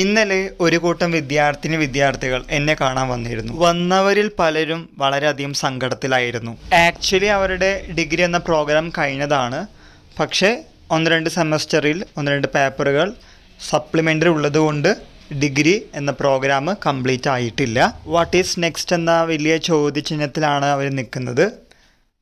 ഇന്നലെ ഒരു കൂട്ടം വിദ്യാർത്ഥിനി വിദ്യാർത്ഥികൾ എന്നെ കാണാൻ വന്നിരുന്നു വന്നവരിൽ പലരും വളരെയധികം സങ്കടത്തിലായിരുന്നു ആക്ച്വലി അവരുടെ ഡിഗ്രി എന്ന പ്രോഗ്രാം കഴിഞ്ഞതാണ് പക്ഷേ ഒന്ന് രണ്ട് സെമസ്റ്ററിൽ ഒന്ന് രണ്ട് പേപ്പറുകൾ സപ്ലിമെൻ്ററി ഉള്ളതുകൊണ്ട് ഡിഗ്രി എന്ന പ്രോഗ്രാം കംപ്ലീറ്റ് ആയിട്ടില്ല വാട്ട് ഈസ് നെക്സ്റ്റ് എന്ന വലിയ ചോദ്യചിഹ്നത്തിലാണ് അവർ നിൽക്കുന്നത്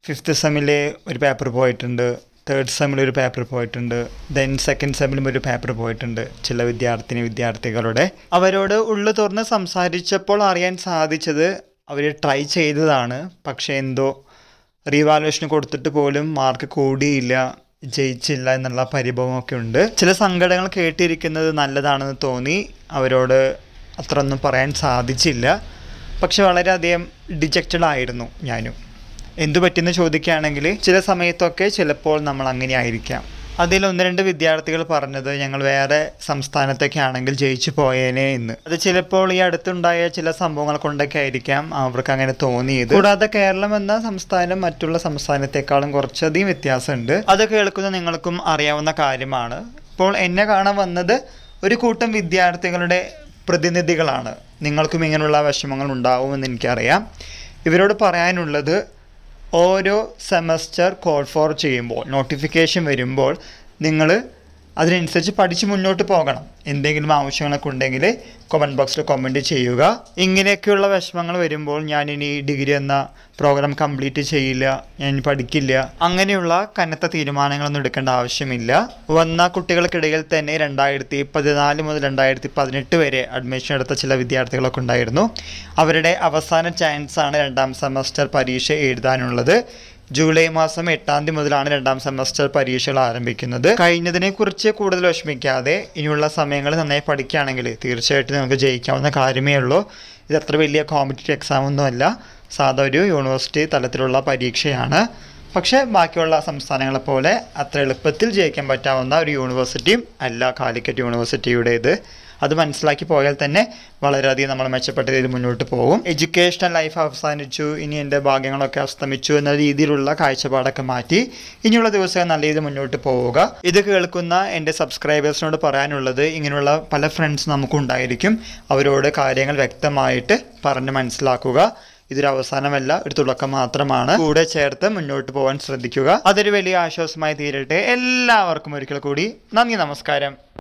ഫിഫ്ത്ത് സെമ്മിലെ ഒരു പേപ്പർ പോയിട്ടുണ്ട് തേർഡ് സെമ്മിൽ ഒരു പേപ്പർ പോയിട്ടുണ്ട് ദെൻ സെക്കൻഡ് സെമ്മിലും ഒരു പേപ്പർ പോയിട്ടുണ്ട് ചില വിദ്യാർത്ഥിനി വിദ്യാർത്ഥികളുടെ അവരോട് ഉള്ളു തുറന്ന് സംസാരിച്ചപ്പോൾ അറിയാൻ സാധിച്ചത് അവർ ട്രൈ ചെയ്തതാണ് പക്ഷേ എന്തോ റീവാലുവേഷൻ കൊടുത്തിട്ട് പോലും മാർക്ക് കൂടിയില്ല ജയിച്ചില്ല എന്നുള്ള പരിഭവമൊക്കെ ഉണ്ട് ചില സങ്കടങ്ങൾ കേട്ടിരിക്കുന്നത് നല്ലതാണെന്ന് തോന്നി അവരോട് അത്രയൊന്നും പറയാൻ സാധിച്ചില്ല പക്ഷെ വളരെയധികം ഡിജക്റ്റഡ് ആയിരുന്നു ഞാനും എന്തു പറ്റിയെന്ന് ചോദിക്കുകയാണെങ്കിൽ ചില സമയത്തൊക്കെ ചിലപ്പോൾ നമ്മൾ അങ്ങനെ ആയിരിക്കാം അതിൽ ഒന്ന് രണ്ട് വിദ്യാർത്ഥികൾ പറഞ്ഞത് ഞങ്ങൾ വേറെ സംസ്ഥാനത്തൊക്കെ ആണെങ്കിൽ ജയിച്ചു പോയേനെ എന്ന് അത് ചിലപ്പോൾ ഈ അടുത്തുണ്ടായ ചില സംഭവങ്ങൾ കൊണ്ടൊക്കെ ആയിരിക്കാം അവർക്ക് അങ്ങനെ തോന്നിയത് കൂടാതെ കേരളം എന്ന സംസ്ഥാനം മറ്റുള്ള സംസ്ഥാനത്തെക്കാളും കുറച്ചധികം വ്യത്യാസമുണ്ട് അത് കേൾക്കുന്ന നിങ്ങൾക്കും അറിയാവുന്ന കാര്യമാണ് ഇപ്പോൾ എന്നെ കാണാൻ വന്നത് ഒരു കൂട്ടം വിദ്യാർത്ഥികളുടെ പ്രതിനിധികളാണ് നിങ്ങൾക്കും ഇങ്ങനെയുള്ള വിഷമങ്ങൾ ഉണ്ടാവുമെന്ന് എനിക്കറിയാം ഇവരോട് പറയാനുള്ളത് ഓരോ സെമസ്റ്റർ കോൾ ഫോർ ചെയ്യുമ്പോൾ നോട്ടിഫിക്കേഷൻ വരുമ്പോൾ നിങ്ങൾ അതിനനുസരിച്ച് പഠിച്ച് മുന്നോട്ട് പോകണം എന്തെങ്കിലും ആവശ്യങ്ങളൊക്കെ ഉണ്ടെങ്കിൽ കമൻറ്റ് ബോക്സിൽ കമൻറ്റ് ചെയ്യുക ഇങ്ങനെയൊക്കെയുള്ള വിഷമങ്ങൾ വരുമ്പോൾ ഞാൻ ഇനി ഡിഗ്രി എന്ന പ്രോഗ്രാം കംപ്ലീറ്റ് ചെയ്യില്ല ഞാൻ പഠിക്കില്ല അങ്ങനെയുള്ള കനത്ത തീരുമാനങ്ങളൊന്നും എടുക്കേണ്ട ആവശ്യമില്ല വന്ന കുട്ടികൾക്കിടയിൽ തന്നെ രണ്ടായിരത്തി പതിനാല് മുതൽ രണ്ടായിരത്തി പതിനെട്ട് വരെ അഡ്മിഷൻ എടുത്ത ചില വിദ്യാർത്ഥികളൊക്കെ ഉണ്ടായിരുന്നു അവരുടെ അവസാന ചാൻസാണ് രണ്ടാം സെമസ്റ്റർ പരീക്ഷ എഴുതാനുള്ളത് ജൂലൈ മാസം എട്ടാം തീയതി മുതലാണ് രണ്ടാം സെമസ്റ്റർ പരീക്ഷകൾ ആരംഭിക്കുന്നത് കഴിഞ്ഞതിനെ കുറിച്ച് കൂടുതൽ വിഷമിക്കാതെ ഇനിയുള്ള സമയങ്ങൾ നന്നായി പഠിക്കുകയാണെങ്കിൽ തീർച്ചയായിട്ടും നമുക്ക് ജയിക്കാവുന്ന കാര്യമേ ഉള്ളൂ ഇത് അത്ര വലിയ കോമ്പറ്റേറ്റീവ് എക്സാം ഒന്നുമല്ല സാധാ ഒരു യൂണിവേഴ്സിറ്റി തലത്തിലുള്ള പരീക്ഷയാണ് പക്ഷേ ബാക്കിയുള്ള സംസ്ഥാനങ്ങളെ പോലെ അത്ര എളുപ്പത്തിൽ ജയിക്കാൻ പറ്റാവുന്ന ഒരു യൂണിവേഴ്സിറ്റിയും അല്ല കാലിക്കറ്റ് യൂണിവേഴ്സിറ്റിയുടേത് അത് മനസ്സിലാക്കി പോയാൽ തന്നെ വളരെയധികം നമ്മൾ മെച്ചപ്പെട്ട രീതിയിൽ മുന്നോട്ട് പോകും എഡ്യൂക്കേഷണൽ ലൈഫ് അവസാനിച്ചു ഇനി എൻ്റെ ഭാഗ്യങ്ങളൊക്കെ അസ്തമിച്ചു എന്ന രീതിയിലുള്ള കാഴ്ചപ്പാടൊക്കെ മാറ്റി ഇനിയുള്ള ദിവസം നല്ല രീതിയിൽ മുന്നോട്ട് പോവുക ഇത് കേൾക്കുന്ന എൻ്റെ സബ്സ്ക്രൈബേഴ്സിനോട് പറയാനുള്ളത് ഇങ്ങനെയുള്ള പല ഫ്രണ്ട്സ് നമുക്കുണ്ടായിരിക്കും അവരോട് കാര്യങ്ങൾ വ്യക്തമായിട്ട് പറഞ്ഞ് മനസ്സിലാക്കുക ഇതൊരു അവസാനമല്ല ഒരു തുടക്കം മാത്രമാണ് കൂടെ ചേർത്ത് മുന്നോട്ട് പോകാൻ ശ്രദ്ധിക്കുക അതൊരു വലിയ ആശ്വാസമായി തീരട്ടെ എല്ലാവർക്കും ഒരിക്കൽ കൂടി നന്ദി നമസ്കാരം